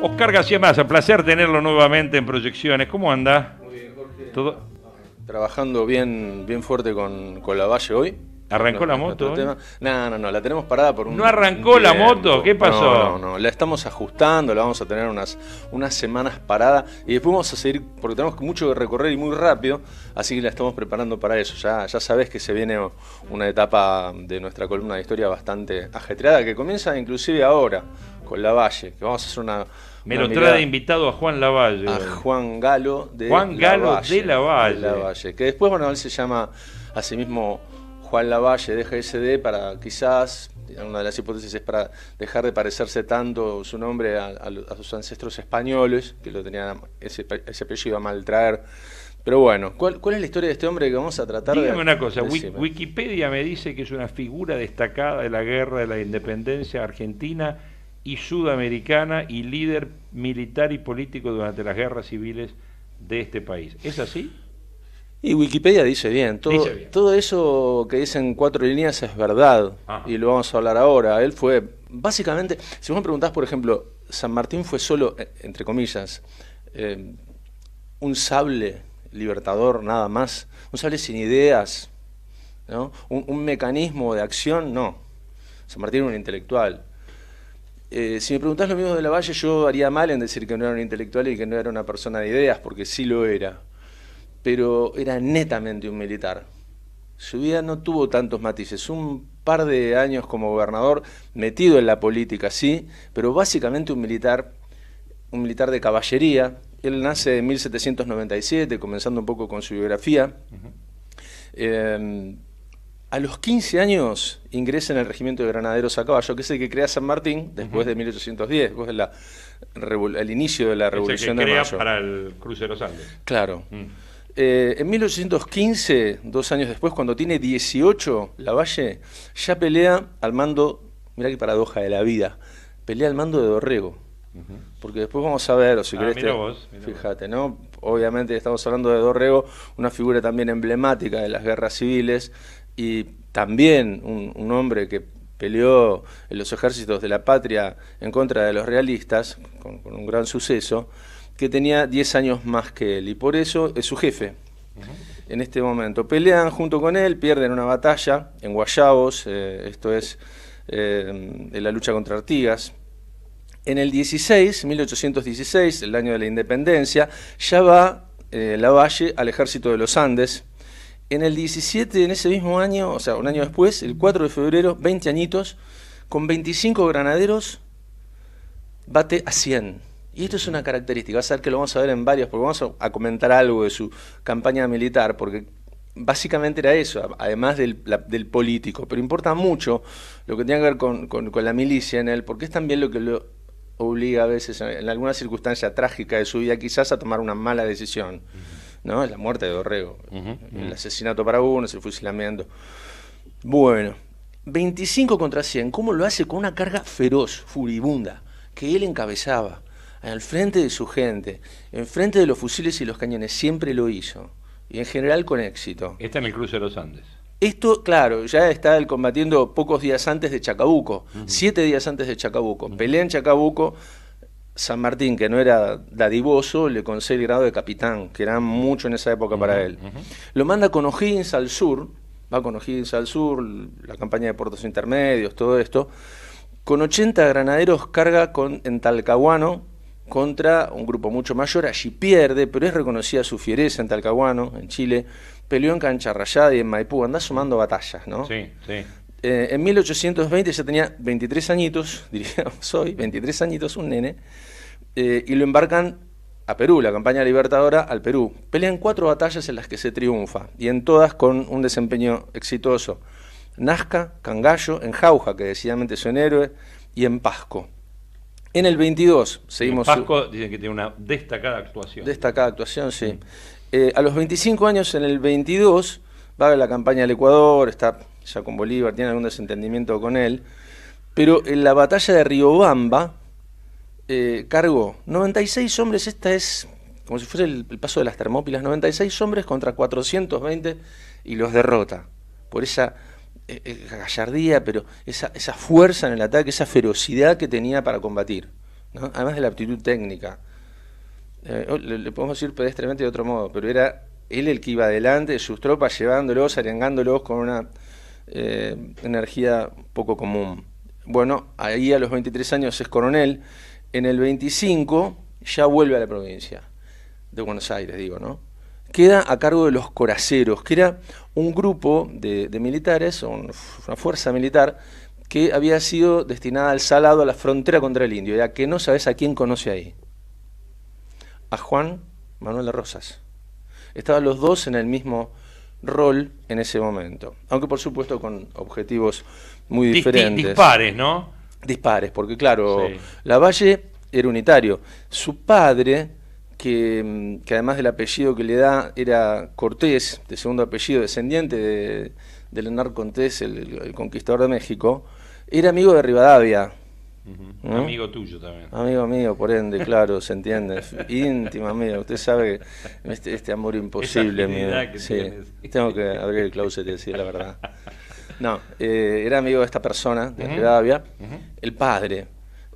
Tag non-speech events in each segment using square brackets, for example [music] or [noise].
Oscar García Maza, placer tenerlo nuevamente en Proyecciones. ¿Cómo anda? Muy bien, Jorge. ¿Todo? Trabajando bien, bien fuerte con, la Valle hoy. ¿Arrancó la moto? No, no, no, la tenemos parada por un. ¿No arrancó la moto? ¿Qué pasó? No, no, no, la estamos ajustando, la vamos a tener unas, unas semanas parada y después vamos a seguir, porque tenemos mucho que recorrer y muy rápido, así que la estamos preparando para eso. Ya, ya sabes que se viene una etapa de nuestra columna de historia bastante ajetreada que comienza inclusive ahora con Lavalle, que vamos a hacer una... Me lo trae invitado a Juan Lavalle. A Juan Galo de Juan Galo de Lavalle. Lavalle. Que después, bueno, él se llama a sí mismo Juan Lavalle de GSD para quizás, una de las hipótesis es para dejar de parecerse tanto su nombre a, sus ancestros españoles, que lo tenían ese, ese iba a maltraer. Pero bueno, ¿cuál, es la historia de este hombre que vamos a tratar Dígame una cosa, Wikipedia me dice que es una figura destacada de la guerra de la independencia argentina y sudamericana y líder militar y político durante las guerras civiles de este país. ¿Es así? Y Wikipedia dice bien, todo, todo eso que dicen cuatro líneas es verdad y lo vamos a hablar ahora. Él fue, básicamente, si vos me preguntás, por ejemplo, San Martín fue solo, eh, entre comillas, eh, un sable libertador nada más, un sable sin ideas, un, un mecanismo de acción, no. San Martín un intelectual, eh, si me preguntás lo mismo de la valle, yo haría mal en decir que no era un intelectual y que no era una persona de ideas, porque sí lo era. Pero era netamente un militar. Su vida no tuvo tantos matices. Un par de años como gobernador, metido en la política, sí, pero básicamente un militar, un militar de caballería. Él nace en 1797, comenzando un poco con su biografía. A los 15 años ingresa en el regimiento de granaderos a caballo, que es el que crea San Martín después de 1810, después de el inicio de la Revolución es el que crea para el cruce de los Andes. Claro. Mm. Eh, en 1815, dos años después, cuando tiene 18, Lavalle ya pelea al mando, mira qué paradoja de la vida, pelea al mando de Dorrego. Porque después vamos a ver, o si ah, querés, fíjate, ¿no? Obviamente estamos hablando de Dorrego, una figura también emblemática de las guerras civiles, y también un, hombre que peleó en los ejércitos de la patria en contra de los realistas, con, un gran suceso, que tenía 10 años más que él y por eso es su jefe en este momento. Pelean junto con él, pierden una batalla en Guayabos, eh, esto es eh, en la lucha contra Artigas. En el 16, 1816, el año de la independencia, ya va eh, Lavalle al ejército de los Andes en el 17, en ese mismo año, o sea, un año después, el 4 de febrero, 20 añitos, con 25 granaderos, bate a 100. Y esto es una característica, va a ser que lo vamos a ver en varios, porque vamos a, comentar algo de su campaña militar, porque básicamente era eso, además del, político, pero importa mucho lo que tiene que ver con, la milicia en él, porque es también lo que lo obliga a veces, en alguna circunstancia trágica de su vida, quizás a tomar una mala decisión. ¿no? La muerte de Dorrego, el asesinato para uno, el fusilamiento. Bueno, 25 contra 100, ¿cómo lo hace? Con una carga feroz, furibunda, que él encabezaba, al frente de su gente, en frente de los fusiles y los cañones, siempre lo hizo, y en general con éxito. Está en el cruce de los Andes. Esto, claro, ya está el combatiendo pocos días antes de Chacabuco, siete días antes de Chacabuco. Pelea en Chacabuco, San Martín, que no era dadivoso, le concede el grado de capitán, que era mucho en esa época para él. Lo manda con O'Higgins al sur, va con O'Higgins al sur, la campaña de puertos intermedios, todo esto. Con 80 granaderos carga con, en Talcahuano contra un grupo mucho mayor, allí pierde, pero es reconocida su fiereza en Talcahuano, en Chile. Peleó en Cancha Rayada y en Maipú, anda sumando batallas, ¿no? Sí, sí. Eh, en 1820 ya tenía 23 añitos, [laughs] diríamos hoy, 23 añitos, un nene, eh, y lo embarcan a Perú, la campaña libertadora al Perú. Pelean cuatro batallas en las que se triunfa, y en todas con un desempeño exitoso. Nazca, Cangallo, en Jauja, que decididamente es un héroe, y en Pasco. En el 22 seguimos... En Pasco dicen que tiene una destacada actuación. Destacada actuación, sí. Eh, a los 25 años, en el 22, va a la campaña del Ecuador, está ya con Bolívar, tiene algún desentendimiento con él, pero en la batalla de Riobamba eh, cargó 96 hombres, esta es como si fuese el, paso de las Termópilas, 96 hombres contra 420 y los derrota. Por esa eh, eh, gallardía, pero esa, fuerza en el ataque, esa ferocidad que tenía para combatir, además de la aptitud técnica. le, podemos decir pedestremente de otro modo, pero era él el que iba adelante sus tropas, llevándolos, arengándolos con una eh, energía poco común. Bueno, ahí a los 23 años es coronel, en el 25 ya vuelve a la provincia de Buenos Aires, digo, ¿no? Queda a cargo de los coraceros, que era un grupo de, de militares, una fuerza militar, que había sido destinada al salado, a la frontera contra el indio, ya que no sabes a quién conoce ahí. A Juan Manuel de Rosas. Estaban los dos en el mismo rol en ese momento. Aunque por supuesto con objetivos muy diferentes. dispares, ¿no? Dispares, porque claro, Lavalle era unitario. Su padre, que, además del apellido que le da era Cortés, de segundo apellido, descendiente de, de Leonardo Cortés, el, conquistador de México, era amigo de Rivadavia. Amigo tuyo también. Amigo mío, por ende, claro, se entiende. [laughs] Íntima mía, usted sabe este, este amor imposible mío. Tengo que abrir el closet y decir la verdad. [laughs] No, eh, era amigo de esta persona, de Davia, el padre.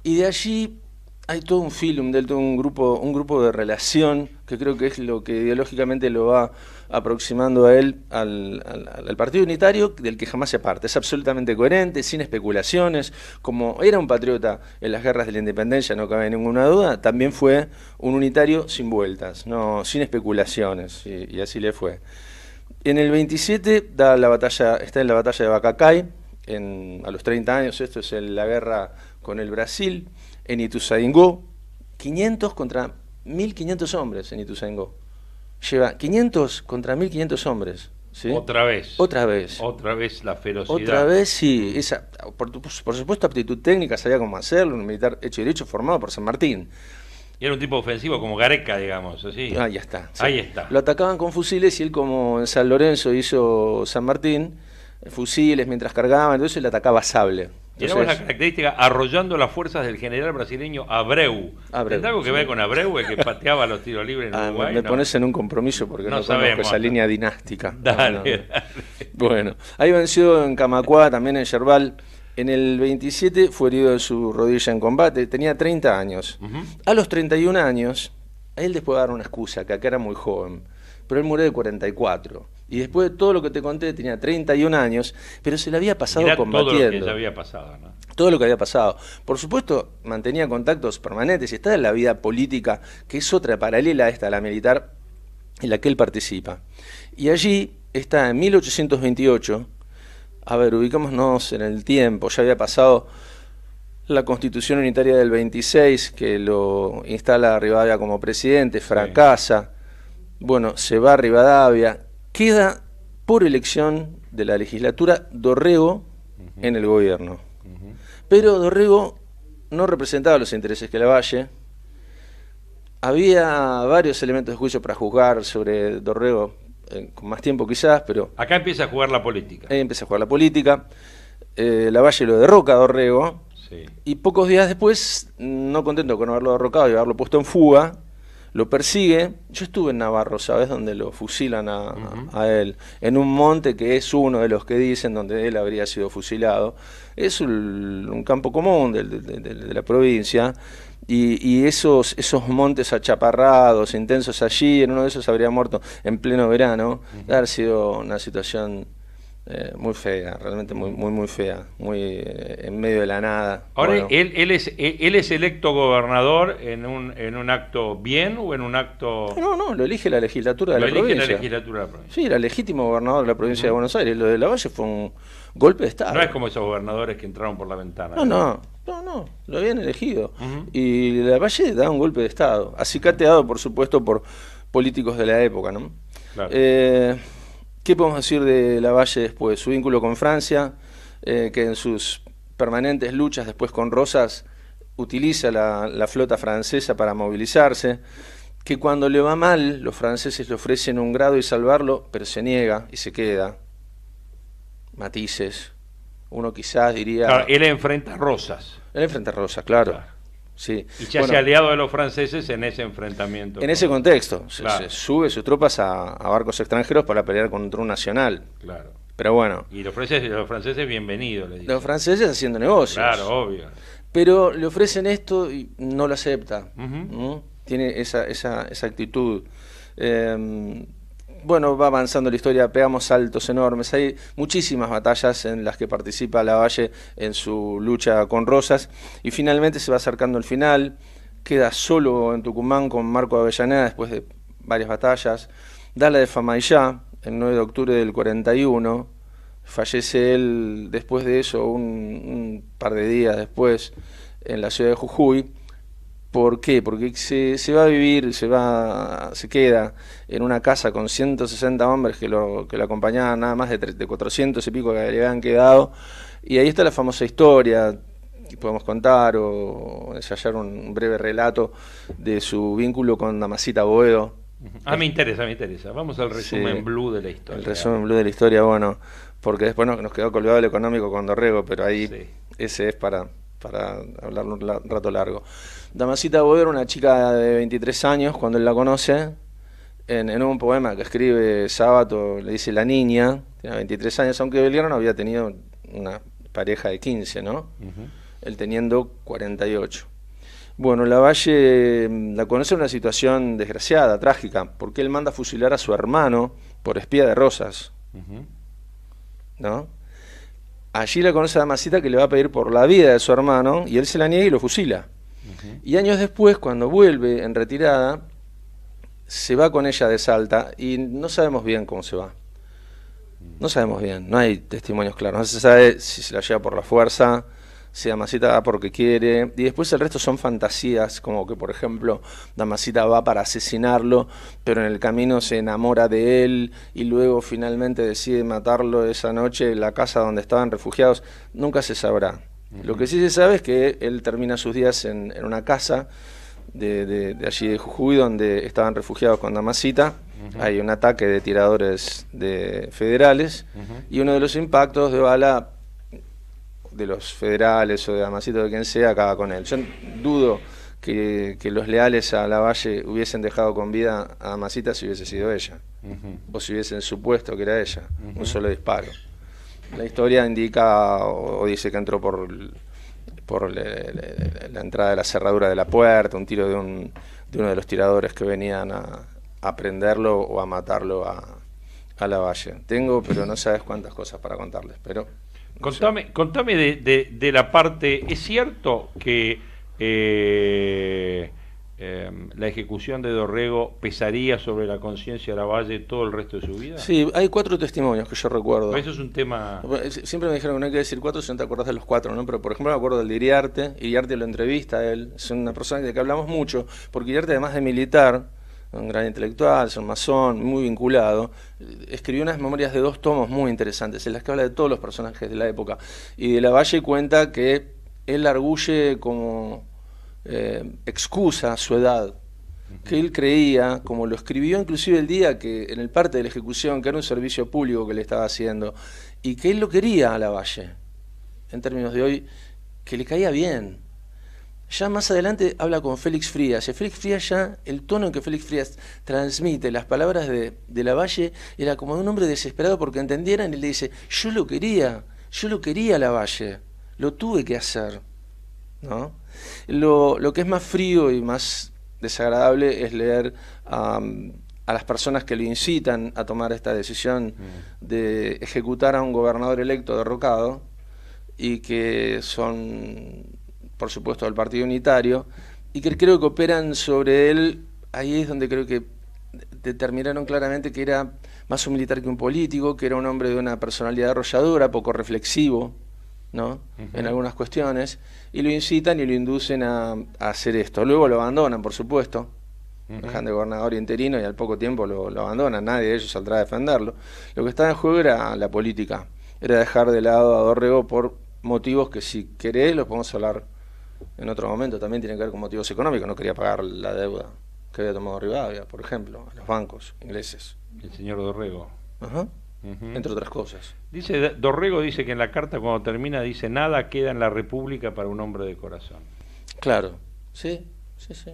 Y de allí hay todo un film, de todo un grupo, un grupo de relación que creo que es lo que ideológicamente lo va aproximando a él al, partido unitario del que jamás se parte. Es absolutamente coherente, sin especulaciones, como era un patriota en las guerras de la independencia, no cabe ninguna duda, también fue un unitario sin vueltas, no, sin especulaciones, y, así le fue. En el 27 da la batalla, está en la batalla de Bacacay, a los 30 años, esto es la guerra con el Brasil, en Ituzaingó, 500 contra 1500 hombres en Ituzaingó lleva 500 contra 1500 hombres. ¿sí? Otra vez. Otra vez. Otra vez la ferocidad. Otra vez, sí. Esa, por, por supuesto, aptitud técnica, sabía cómo hacerlo, un militar hecho y derecho formado por San Martín. Y era un tipo ofensivo, como Gareca, digamos, Ahí está. Ahí está. Lo atacaban con fusiles y él, como en San Lorenzo hizo San Martín, eh, fusiles mientras cargaban, entonces le atacaba sable. Tenemos la característica arrollando las fuerzas del general brasileño Abreu. Abreu algo que ver con Abreu, el que [laughs] pateaba los tiros libres en ah, Uruguay? Me, pones en un compromiso porque no, sabemos esa línea dinástica. [laughs] Bueno, ahí venció en Camacuá, también en Yerbal. En el 27 fue herido de su rodilla en combate, tenía 30 años. A los 31 años, él después dar una excusa, que acá era muy joven, pero él murió de 44. Y después de todo lo que te conté, tenía 31 años, pero se le había pasado combatiendo. Todo lo que había pasado, ¿no? Todo lo que había pasado. Por supuesto, mantenía contactos permanentes y está en la vida política, que es otra paralela a esta, la militar, en la que él participa. Y allí está en 1828, a ver, ubicámonos en el tiempo, ya había pasado la Constitución Unitaria del 26, que lo instala a Rivadavia como presidente, fracasa. Bueno, se va a Rivadavia, queda por elección de la legislatura Dorrego en el gobierno. Pero Dorrego no representaba los intereses que la Valle. Había varios elementos de juicio para juzgar sobre Dorrego, eh, con más tiempo quizás, pero... Acá empieza a jugar la política. Ahí empieza a jugar la política. Eh, la Valle lo derroca a Dorrego. Y pocos días después, no contento con haberlo derrocado y haberlo puesto en fuga, lo persigue. Yo estuve en Navarro, ¿sabes? Donde lo fusilan a, él. En un monte que es uno de los que dicen donde él habría sido fusilado. Es un, campo común de, la provincia. Y, esos, esos montes achaparrados, intensos allí, en uno de esos habría muerto en pleno verano. Uh sido una situación eh, muy fea, realmente muy, muy, fea, muy eh, en medio de la nada. Ahora, él, él, es, él, es electo gobernador en un, en un acto bien o en un acto...? No, no, lo elige la legislatura de lo la provincia. la legislatura de la provincia. Sí, era legítimo gobernador de la provincia de Buenos Aires. Lo de Lavalle fue un golpe de Estado. No es como esos gobernadores que entraron por la ventana. No, no, no, no, lo habían elegido. Y la Valle da un golpe de Estado, acicateado, por supuesto, por políticos de la época, ¿no? Claro. Eh, ¿Qué podemos decir de Lavalle después? Su vínculo con Francia, eh, que en sus permanentes luchas después con Rosas utiliza la, flota francesa para movilizarse, que cuando le va mal los franceses le ofrecen un grado y salvarlo, pero se niega y se queda. Matices. Uno quizás diría... Claro, él enfrenta a Rosas. Él enfrenta a Rosas, claro. Y se ha aliado de los franceses en ese enfrentamiento. En ese contexto, sube sus tropas a, barcos extranjeros para pelear contra un nacional. Claro. Pero bueno. Y los franceses, los franceses bienvenidos, Los franceses haciendo negocios. Claro, obvio. Pero le ofrecen esto y no lo acepta. ¿Mm? Tiene esa, esa, esa actitud. Eh, bueno, va avanzando la historia, pegamos saltos enormes. Hay muchísimas batallas en las que participa Lavalle en su lucha con Rosas y finalmente se va acercando el final. Queda solo en Tucumán con Marco Avellaneda después de varias batallas. Da la de Famaillá el 9 de octubre del 41. Fallece él después de eso, un par de días después, en la ciudad de Jujuy ¿Por qué? Porque se, va a vivir, se va, se queda en una casa con 160 hombres que lo, que lo acompañaban, nada más de, 400 y pico que le habían quedado. Y ahí está la famosa historia que podemos contar o ensayar un breve relato de su vínculo con Damasita Boedo. Ah, me interesa, me interesa. Vamos al resumen blue de la historia. El resumen blue de la historia, bueno, porque después nos, quedó colgado el económico con Dorrego, pero ahí ese es para para hablar un rato largo. Damasita Weber, una chica de 23 años, cuando él la conoce, en, un poema que escribe sábado le dice la niña, tiene 23 años, aunque no había tenido una pareja de 15, ¿no? Él teniendo 48. Bueno, la valle mm, la conoce en una situación desgraciada, trágica, porque él manda a fusilar a su hermano por espía de Rosas. ¿No? Allí la conoce a Damasita que le va a pedir por la vida de su hermano y él se la niega y lo fusila. Y años después, cuando vuelve en retirada, se va con ella de Salta y no sabemos bien cómo se va. No sabemos bien, no hay testimonios claros. No se sabe si se la lleva por la fuerza, Damasita porque quiere, y después el resto son fantasías, como que por ejemplo Damasita va para asesinarlo, pero en el camino se enamora de él y luego finalmente decide matarlo esa noche en la casa donde estaban refugiados, nunca se sabrá. Lo que sí se sabe es que él termina sus días en, una casa de, allí de Jujuy donde estaban refugiados con Damasita. Hay un ataque de tiradores de federales y uno de los impactos de bala de los federales o de o de quien sea, acaba con él. Yo dudo que, los leales a la Valle hubiesen dejado con vida a Amacita si hubiese sido ella, o si hubiesen supuesto que era ella, un solo disparo. La historia indica o, dice que entró por, por la entrada de la cerradura de la puerta, un tiro de, un, de uno de los tiradores que venían a, prenderlo o a matarlo a, a la Tengo, pero no sabes cuántas cosas para contarles, pero... Contame, contame de, de, la parte, ¿es cierto que eh, em, la ejecución de Dorrego pesaría sobre la conciencia de la Valle todo el resto de su vida? Sí, hay cuatro testimonios que yo recuerdo. Eso es un tema... Eh, siempre me dijeron que no hay que decir cuatro si no te acordás de los cuatro, ¿no? Pero por ejemplo me acuerdo del de Iriarte, Iriarte lo entrevista él, es una persona de la que hablamos mucho, porque Iriarte además de militar un gran intelectual, es un masón, muy vinculado, escribió unas memorias de dos tomos muy interesantes, en las que habla de todos los personajes de la época. Y de Lavalle cuenta que él arguye como eh, excusa su edad, que él creía, como lo escribió inclusive el día que en el parte de la ejecución, que era un servicio público que le estaba haciendo, y que él lo quería a Lavalle, en términos de hoy, que le caía bien ya más adelante habla con Félix Frías. Y Félix Frías ya, el tono en que Félix Frías transmite las palabras de, Lavalle era como de un hombre desesperado porque entendieran y le dice, yo lo quería, yo lo quería Lavalle, lo tuve que hacer. ¿No? Lo, que es más frío y más desagradable es leer a las personas que lo incitan a tomar esta decisión mm. de ejecutar a un gobernador electo derrocado y que son por supuesto al Partido Unitario, y que creo que operan sobre él, ahí es donde creo que determinaron claramente que era más un militar que un político, que era un hombre de una personalidad arrolladora, poco reflexivo, ¿no? En algunas cuestiones, y lo incitan y lo inducen a, hacer esto. Luego lo abandonan, por supuesto, dejan de gobernador interino y al poco tiempo lo, lo, abandonan, nadie de ellos saldrá a defenderlo. Lo que estaba en juego era la política, era dejar de lado a Dorrego por motivos que si querés los podemos hablar en otro momento también tiene que ver con motivos económicos. No quería pagar la deuda que había tomado Rivadavia, por ejemplo, a los bancos ingleses. El señor Dorrego. Entre otras cosas. Dice Dorrego dice que en la carta cuando termina dice nada queda en la República para un hombre de corazón. Claro, sí, sí, sí.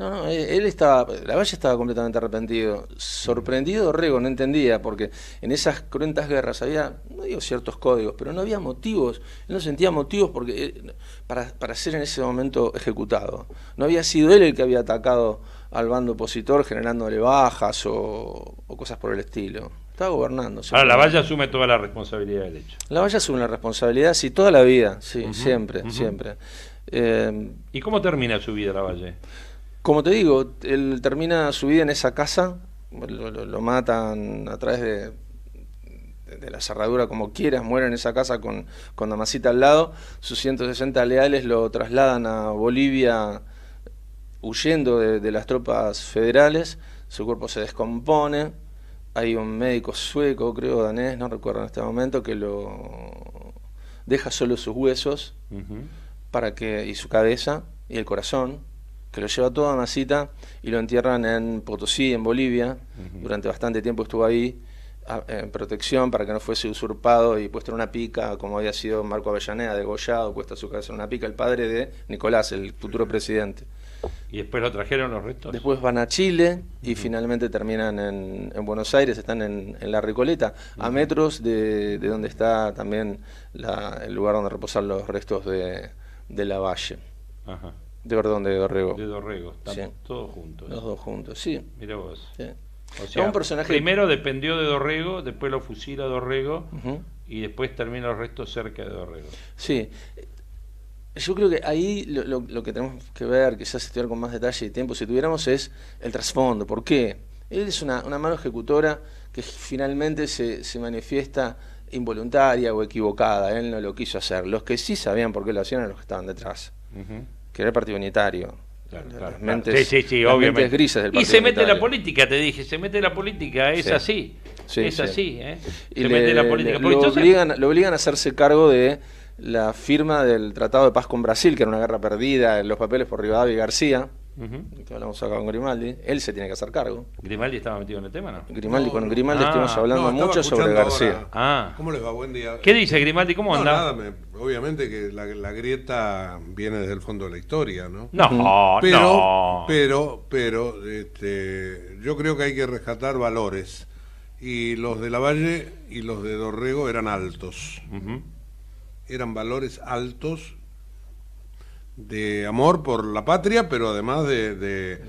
No, no, él estaba, la Valle estaba completamente arrepentido. Sorprendido, Rego no entendía, porque en esas cruentas guerras había, no digo ciertos códigos, pero no había motivos. Él no sentía motivos porque, eh, para, ser en ese momento ejecutado. No había sido él el que había atacado al bando opositor generándole bajas o, cosas por el estilo. Estaba gobernando. Ahora, la valla asume toda la responsabilidad del hecho. La valla asume la responsabilidad, sí, toda la vida, sí, siempre, siempre. Eh, ¿Y cómo termina su vida la Valle? Como te digo, él termina su vida en esa casa, lo, matan a través de, la cerradura como quieras, muere en esa casa con, con Damasita al lado, sus 160 leales lo trasladan a Bolivia huyendo de, las tropas federales, su cuerpo se descompone, hay un médico sueco, creo, danés, no recuerdo en este momento, que lo deja solo sus huesos para que, y su cabeza y el corazón que lo lleva todo a Masita y lo entierran en Potosí, en Bolivia. Durante bastante tiempo estuvo ahí en protección para que no fuese usurpado y puesto en una pica, como había sido Marco Avellaneda, degollado, a su casa en una pica, el padre de Nicolás, el futuro presidente. ¿Y después lo trajeron los restos? Después van a Chile y finalmente terminan en, Buenos Aires, están en, La Recoleta, a metros de, donde está también el lugar donde reposan los restos de, de la Valle. Ajá. De perdón, de Dorrego. De Dorrego, están todos juntos. ¿eh? Los dos juntos, sí. Mira vos. O sea, un personaje... primero dependió de Dorrego, después lo fusila Dorrego y después termina el resto cerca de Dorrego. Sí. Yo creo que ahí lo, que tenemos que ver, quizás estudiar con más detalle y tiempo, si tuviéramos, es el trasfondo. ¿Por qué? Él es una, mano ejecutora que finalmente se, manifiesta involuntaria o equivocada. Él no lo quiso hacer. Los que sí sabían por qué lo hacían eran los que estaban detrás que era el Partido Unitario. Claro, las mentes, grises del Partido Y se mete la política, te dije, se mete la política, es así. es así, ¿eh? se le, mete la política. lo, obligan, lo obligan a hacerse cargo de la firma del Tratado de Paz con Brasil, que era una guerra perdida, en los papeles por Rivadavia y García hablamos acá con Grimaldi, él se tiene que hacer cargo. ¿Grimaldi estaba metido en el tema, no? Grimaldi, con Grimaldi ah. estuvimos hablando mucho sobre García. ah. ¿Cómo les va? Buen día. ¿Qué dice Grimaldi? ¿Cómo anda? obviamente que la, grieta viene desde el fondo de la historia, ¿no? No, pero, Pero, pero, este, yo creo que hay que rescatar valores. Y los de Lavalle y los de Dorrego eran altos. Eran valores altos de amor por la patria, pero además de,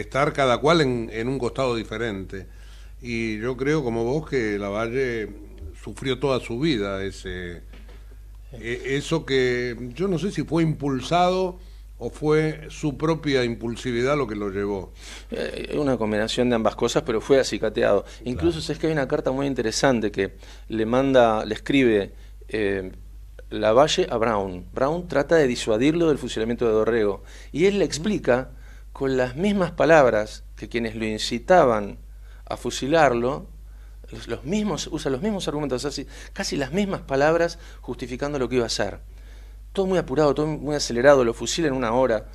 estar cada cual en, en, un costado diferente. Y yo creo, como vos, que Lavalle sufrió toda su vida ese, e, eso que yo no sé si fue impulsado o fue su propia impulsividad lo que lo llevó? Es eh, una combinación de ambas cosas, pero fue acicateado. Incluso es que hay una carta muy interesante que le manda, le escribe eh, la Valle a Brown. Brown trata de disuadirlo del fusilamiento de Dorrego y él le explica con las mismas palabras que quienes lo incitaban a fusilarlo, los, mismos, usa los mismos argumentos, casi las mismas palabras justificando lo que iba a hacer. Todo muy apurado, todo muy acelerado, lo fusila en una hora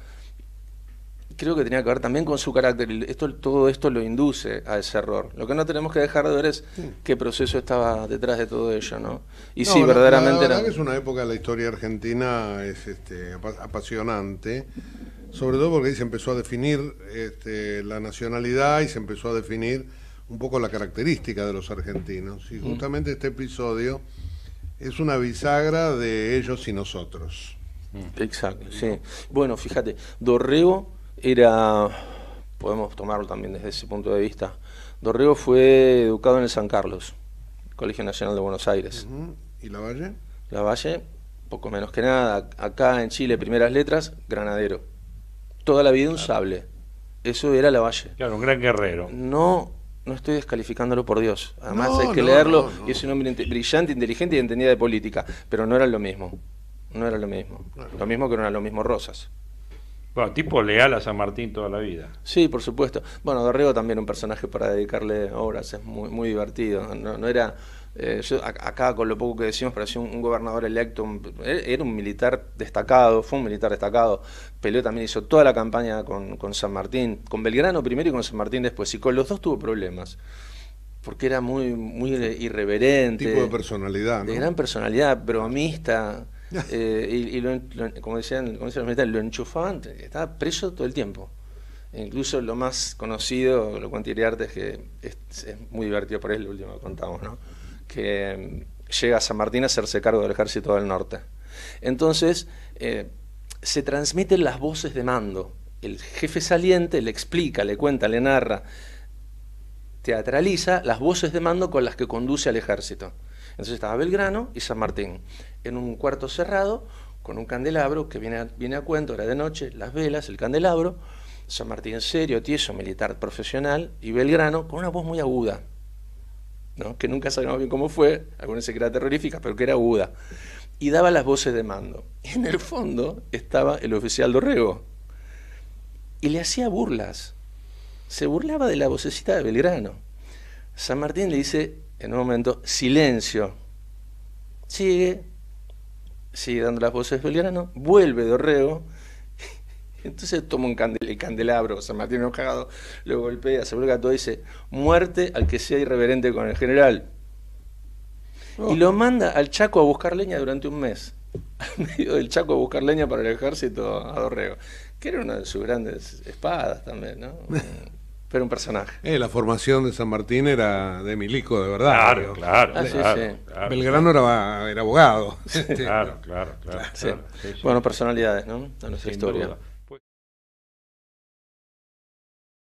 creo que tenía que ver también con su carácter. Esto, todo esto lo induce a ese error. Lo que no tenemos que dejar de ver es qué proceso estaba detrás de todo ello, ¿no? Y si sí, verdaderamente la era... que es una época de la historia argentina es este, apasionante, sobre todo porque ahí se empezó a definir este, la nacionalidad y se empezó a definir un poco la característica de los argentinos. Y mm. justamente este episodio es una bisagra de ellos y nosotros. Mm. Exacto, sí. Bueno, fíjate, Dorrego era, podemos tomarlo también desde ese punto de vista, Dorrego fue educado en el San Carlos, Colegio Nacional de Buenos Aires. ¿Y Lavalle? Lavalle, poco menos que nada, acá en Chile, primeras letras, granadero. Toda la vida un sable. Eso era Lavalle. Claro, un gran guerrero. No no estoy descalificándolo por Dios. Además hay que leerlo y es un hombre brillante, inteligente y entendida de política, pero no era lo mismo. No era lo mismo. Lo mismo que no era lo mismo Rosas. Bueno, tipo leal a San Martín toda la vida. Sí, por supuesto. Bueno, Dorrego también un personaje para dedicarle obras, es muy, divertido. No, era. Eh, acá, con lo poco que decimos, parecía un, gobernador electo, er-, era un militar destacado, fue un militar destacado. Peleó también, hizo toda la campaña con, San Martín, con Belgrano primero y con San Martín después, y con los dos tuvo problemas porque era muy, muy irreverente. Tipo de personalidad, ¿no? De gran personalidad, bromista. [laughs] Eh, y, lo, como decían, los lo enchufaban, estaba preso todo el tiempo. E incluso lo más conocido, lo cuento es que es, muy divertido, por él lo último que contamos, que mm, llega a San Martín a hacerse cargo del ejército del norte. Entonces, eh, se transmiten las voces de mando. El jefe saliente le explica, le cuenta, le narra, teatraliza las voces de mando con las que conduce al ejército. Entonces estaba Belgrano y San Martín, en un cuarto cerrado, con un candelabro que viene a, viene a cuento, era de noche, las velas, el candelabro, San Martín serio, tieso, militar profesional, y Belgrano con una voz muy aguda, ¿no? que nunca sabemos bien cómo fue, alguna se que terrorífica, pero que era aguda, y daba las voces de mando. en el fondo estaba el oficial Dorrego, y le hacía burlas, se burlaba de la vocecita de Belgrano. San Martín le dice, en un momento, silencio. Sigue, sigue dando las voces de Belgrano, vuelve Dorrego, entonces toma un el candelabro, se Martín enojado, lo golpea, se vuelve todo y dice, muerte al que sea irreverente con el general. Oh. Y lo manda al Chaco a buscar leña durante un mes. [laughs] Al medio del Chaco a buscar leña para el ejército a Dorrego, que era una de sus grandes espadas también, ¿no? [laughs] pero un personaje. Eh, la formación de San Martín era de Milico, de verdad. Claro, ah, claro, Belgrano era, abogado. claro, claro, claro, Bueno, personalidades, ¿no? De nuestra historia.